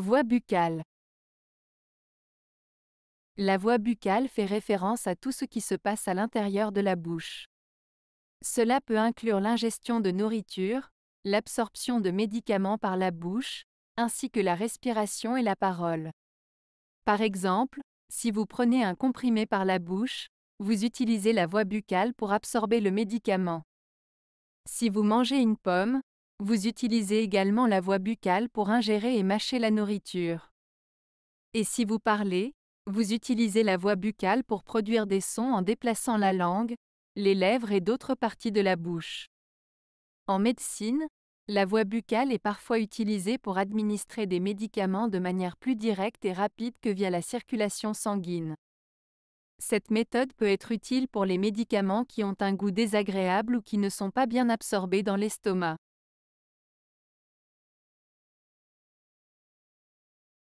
Voix buccale. La voix buccale fait référence à tout ce qui se passe à l'intérieur de la bouche. Cela peut inclure l'ingestion de nourriture, l'absorption de médicaments par la bouche, ainsi que la respiration et la parole. Par exemple, si vous prenez un comprimé par la bouche, vous utilisez la voie buccale pour absorber le médicament. Si vous mangez une pomme, vous utilisez également la voie buccale pour ingérer et mâcher la nourriture. Et si vous parlez, vous utilisez la voie buccale pour produire des sons en déplaçant la langue, les lèvres et d'autres parties de la bouche. En médecine, la voie buccale est parfois utilisée pour administrer des médicaments de manière plus directe et rapide que via la circulation sanguine. Cette méthode peut être utile pour les médicaments qui ont un goût désagréable ou qui ne sont pas bien absorbés dans l'estomac.